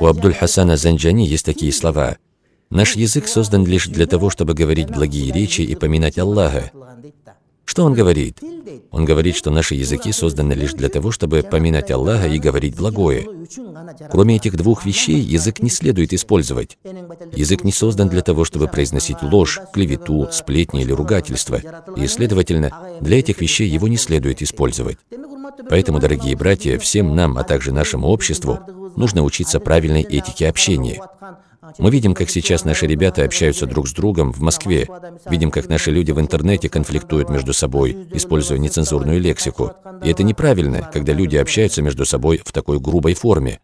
У Абдул хасана Занджани есть такие слова. «Наш язык создан лишь для того, чтобы говорить благие речи и поминать Аллаха». Что он говорит? Он говорит, что наши языки созданы лишь для того, чтобы поминать Аллаха и говорить благое. Кроме этих двух вещей, язык не следует использовать. Язык не создан для того, чтобы произносить ложь, клевету, сплетни или ругательство. И, следовательно, для этих вещей его не следует использовать. Поэтому, дорогие братья, всем нам, а также нашему обществу, нужно учиться правильной этике общения. Мы видим, как сейчас наши ребята общаются друг с другом в Москве, видим, как наши люди в интернете конфликтуют между собой, используя нецензурную лексику. И это неправильно, когда люди общаются между собой в такой грубой форме.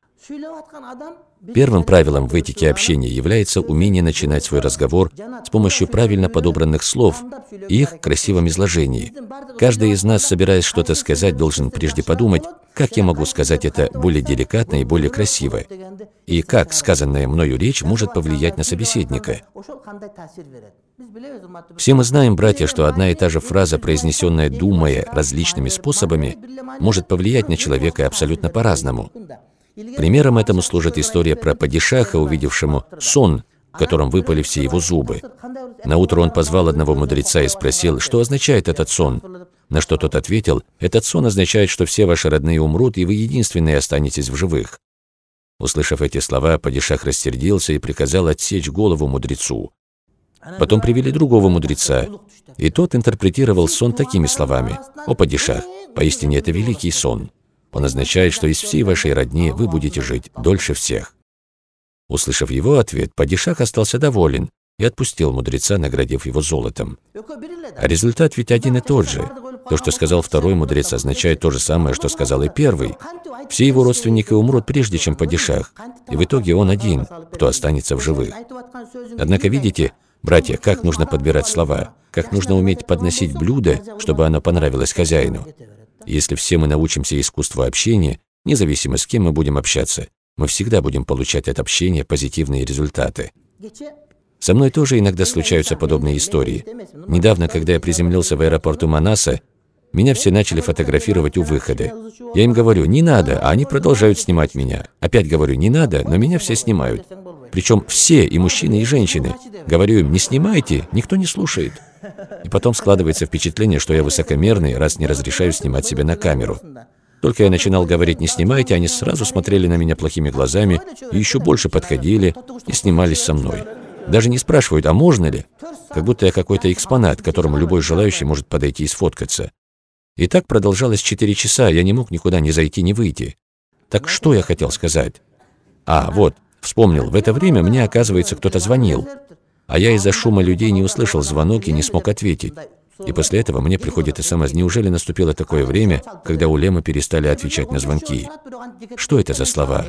Первым правилом в этике общения является умение начинать свой разговор с помощью правильно подобранных слов и их красивом изложении. Каждый из нас, собираясь что-то сказать, должен прежде подумать, как я могу сказать это более деликатно и более красиво, и как сказанная мною речь может повлиять на собеседника. Все мы знаем, братья, что одна и та же фраза, произнесенная думая различными способами, может повлиять на человека абсолютно по-разному. Примером этому служит история про падишаха, увидевшему сон, в котором выпали все его зубы. На утро он позвал одного мудреца и спросил, что означает этот сон. На что тот ответил, «Этот сон означает, что все ваши родные умрут, и вы единственные останетесь в живых». Услышав эти слова, Падишах рассердился и приказал отсечь голову мудрецу. Потом привели другого мудреца, и тот интерпретировал сон такими словами, «О, Падишах, поистине это великий сон». Он означает, что из всей вашей родни вы будете жить дольше всех». Услышав его ответ, падишах остался доволен и отпустил мудреца, наградив его золотом. А результат ведь один и тот же. То, что сказал второй мудрец, означает то же самое, что сказал и первый. Все его родственники умрут прежде, чем падишах, и в итоге он один, кто останется в живых. Однако, видите, братья, как нужно подбирать слова, как нужно уметь подносить блюдо, чтобы оно понравилось хозяину. Если все мы научимся искусству общения, независимо с кем мы будем общаться, мы всегда будем получать от общения позитивные результаты. Со мной тоже иногда случаются подобные истории. Недавно, когда я приземлился в аэропорту Манаса, меня все начали фотографировать у выхода. Я им говорю, не надо, а они продолжают снимать меня. Опять говорю, не надо, но меня все снимают. Причем все, и мужчины, и женщины. Говорю им, не снимайте, никто не слушает. И потом складывается впечатление, что я высокомерный, раз не разрешаю снимать себя на камеру. Только я начинал говорить «не снимайте», они сразу смотрели на меня плохими глазами и еще больше подходили и снимались со мной. Даже не спрашивают, а можно ли? Как будто я какой-то экспонат, к которому любой желающий может подойти и сфоткаться. И так продолжалось 4 часа, я не мог никуда ни зайти, ни выйти. Так что я хотел сказать? А, вот, вспомнил, в это время мне, оказывается, кто-то звонил. А я из-за шума людей не услышал звонок и не смог ответить. И после этого мне приходит СМС, неужели наступило такое время, когда улемы перестали отвечать на звонки? Что это за слова?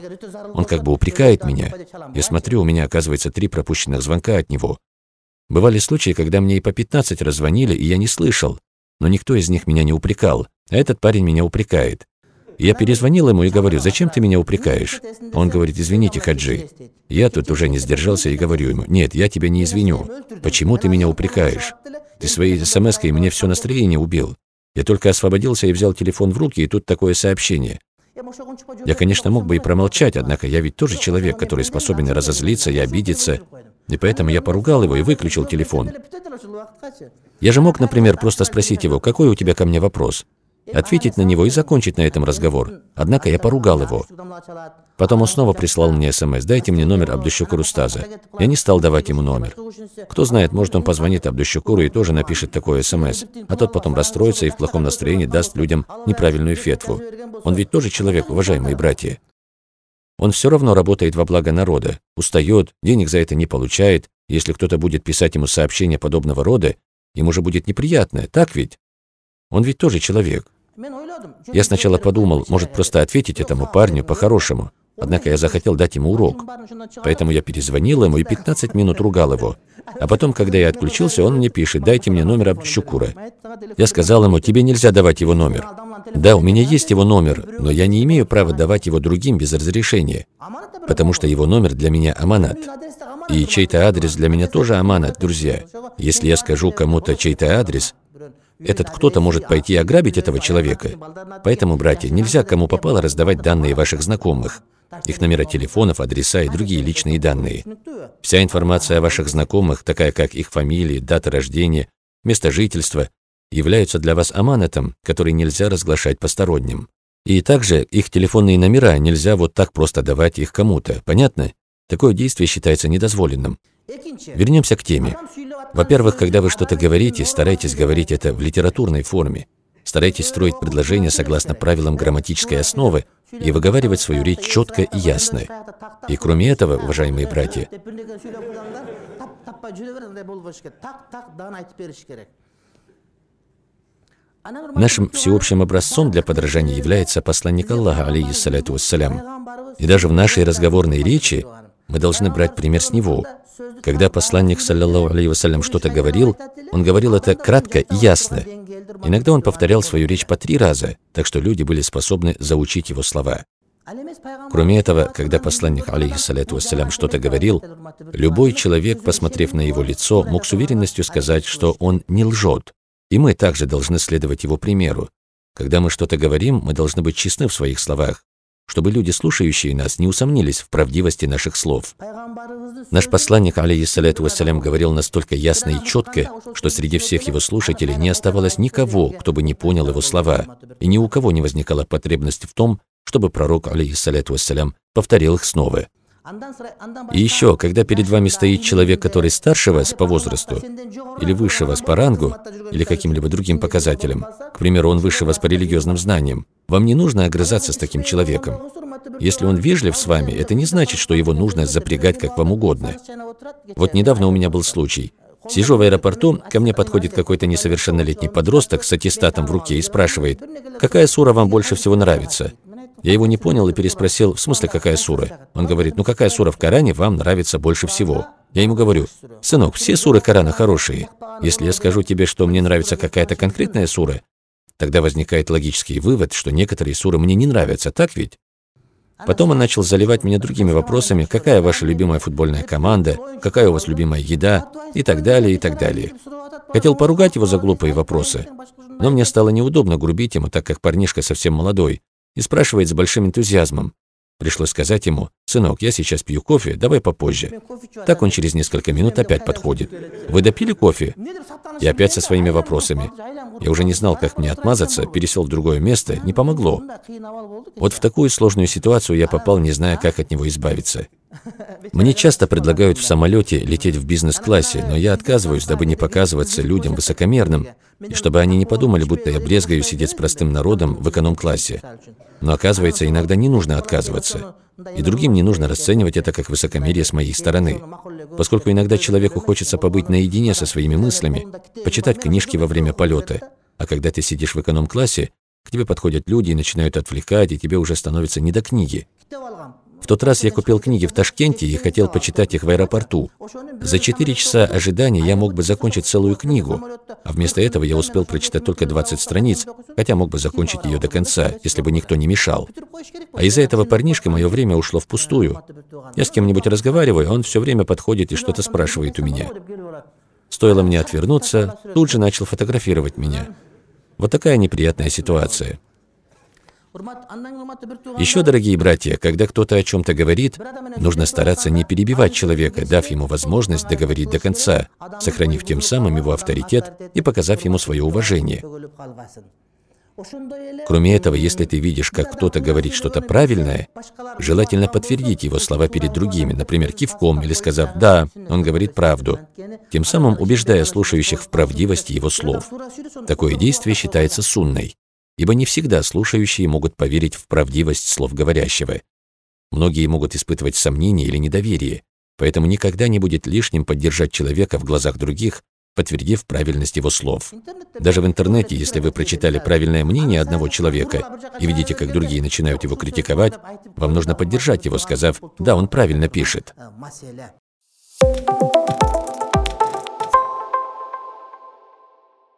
Он как бы упрекает меня. Я смотрю, у меня оказывается три пропущенных звонка от него. Бывали случаи, когда мне и по 15 раз звонили, и я не слышал, но никто из них меня не упрекал, а этот парень меня упрекает. Я перезвонил ему и говорю, зачем ты меня упрекаешь? Он говорит, извините, Хаджи. Я тут уже не сдержался и говорю ему, нет, я тебя не извиню. Почему ты меня упрекаешь? Ты своей смс мне все настроение убил. Я только освободился и взял телефон в руки, и тут такое сообщение. Я, конечно, мог бы и промолчать, однако я ведь тоже человек, который способен разозлиться и обидеться. И поэтому я поругал его и выключил телефон. Я же мог, например, просто спросить его, какой у тебя ко мне вопрос? ответить на него и закончить на этом разговор. Однако я поругал его. Потом он снова прислал мне СМС, дайте мне номер Абдушукур Устаза. Я не стал давать ему номер. Кто знает, может он позвонит Абдущукуру и тоже напишет такое СМС, а тот потом расстроится и в плохом настроении даст людям неправильную фетву. Он ведь тоже человек, уважаемые братья. Он все равно работает во благо народа, устает, денег за это не получает. Если кто-то будет писать ему сообщения подобного рода, ему же будет неприятно, так ведь? Он ведь тоже человек. Я сначала подумал, может просто ответить этому парню по-хорошему. Однако я захотел дать ему урок. Поэтому я перезвонил ему и 15 минут ругал его. А потом, когда я отключился, он мне пишет, дайте мне номер Абдюшукура. Я сказал ему, тебе нельзя давать его номер. Да, у меня есть его номер, но я не имею права давать его другим без разрешения, потому что его номер для меня аманат. И чей-то адрес для меня тоже аманат, друзья. Если я скажу кому-то чей-то адрес, этот кто-то может пойти и ограбить этого человека. Поэтому, братья, нельзя кому попало раздавать данные ваших знакомых, их номера телефонов, адреса и другие личные данные. Вся информация о ваших знакомых, такая как их фамилии, дата рождения, место жительства, являются для вас аманатом, который нельзя разглашать посторонним. И также их телефонные номера нельзя вот так просто давать их кому-то, понятно? Такое действие считается недозволенным. Вернемся к теме. Во-первых, когда вы что-то говорите, старайтесь говорить это в литературной форме. Старайтесь строить предложения согласно правилам грамматической основы и выговаривать свою речь четко и ясно. И кроме этого, уважаемые братья, Нашим всеобщим образцом для подражания является посланник Аллаха, алейхиссаляту вассалям. И даже в нашей разговорной речи мы должны брать пример с него, когда посланник, саллиллаху алейхи что-то говорил, он говорил это кратко и ясно. Иногда он повторял свою речь по три раза, так что люди были способны заучить его слова. Кроме этого, когда посланник, алейхиссалату вассалям, что-то говорил, любой человек, посмотрев на его лицо, мог с уверенностью сказать, что он не лжет. И мы также должны следовать его примеру. Когда мы что-то говорим, мы должны быть честны в своих словах чтобы люди, слушающие нас, не усомнились в правдивости наших слов. Наш посланник, алейхиссалату вассалям, говорил настолько ясно и четко, что среди всех его слушателей не оставалось никого, кто бы не понял его слова, и ни у кого не возникала потребность в том, чтобы пророк, алейхиссалату вассалям, повторил их снова. И еще, когда перед вами стоит человек, который старше вас по возрасту, или выше вас по рангу, или каким-либо другим показателям, к примеру, он выше вас по религиозным знаниям, вам не нужно огрызаться с таким человеком. Если он вежлив с вами, это не значит, что его нужно запрягать как вам угодно. Вот недавно у меня был случай. Сижу в аэропорту, ко мне подходит какой-то несовершеннолетний подросток с аттестатом в руке и спрашивает, какая сура вам больше всего нравится? Я его не понял и переспросил, в смысле, какая сура? Он говорит, ну какая сура в Коране вам нравится больше всего? Я ему говорю, сынок, все суры Корана хорошие. Если я скажу тебе, что мне нравится какая-то конкретная сура, тогда возникает логический вывод, что некоторые суры мне не нравятся, так ведь? Потом он начал заливать меня другими вопросами, какая ваша любимая футбольная команда, какая у вас любимая еда и так далее, и так далее. Хотел поругать его за глупые вопросы, но мне стало неудобно грубить ему, так как парнишка совсем молодой, и спрашивает с большим энтузиазмом. Пришлось сказать ему, «Сынок, я сейчас пью кофе, давай попозже». Так он через несколько минут опять подходит. «Вы допили кофе?» И опять со своими вопросами. Я уже не знал, как мне отмазаться, пересел в другое место, не помогло. Вот в такую сложную ситуацию я попал, не зная, как от него избавиться. Мне часто предлагают в самолете лететь в бизнес-классе, но я отказываюсь, дабы не показываться людям высокомерным, и чтобы они не подумали, будто я брезгаю сидеть с простым народом в эконом-классе. Но оказывается, иногда не нужно отказываться. И другим не нужно расценивать это как высокомерие с моей стороны. Поскольку иногда человеку хочется побыть наедине со своими мыслями, почитать книжки во время полета. А когда ты сидишь в эконом-классе, к тебе подходят люди и начинают отвлекать, и тебе уже становится не до книги. В тот раз я купил книги в Ташкенте и хотел почитать их в аэропорту. За четыре часа ожидания я мог бы закончить целую книгу, а вместо этого я успел прочитать только 20 страниц, хотя мог бы закончить ее до конца, если бы никто не мешал. А из-за этого парнишка мое время ушло впустую. Я с кем-нибудь разговариваю, он все время подходит и что-то спрашивает у меня. Стоило мне отвернуться, тут же начал фотографировать меня. Вот такая неприятная ситуация. Еще, дорогие братья, когда кто-то о чем-то говорит, нужно стараться не перебивать человека, дав ему возможность договорить до конца, сохранив тем самым его авторитет и показав ему свое уважение. Кроме этого, если ты видишь, как кто-то говорит что-то правильное, желательно подтвердить его слова перед другими, например, кивком или сказав «да, он говорит правду», тем самым убеждая слушающих в правдивости его слов. Такое действие считается сунной ибо не всегда слушающие могут поверить в правдивость слов говорящего. Многие могут испытывать сомнения или недоверие, поэтому никогда не будет лишним поддержать человека в глазах других, подтвердив правильность его слов. Даже в интернете, если вы прочитали правильное мнение одного человека и видите, как другие начинают его критиковать, вам нужно поддержать его, сказав «да, он правильно пишет». Thank you.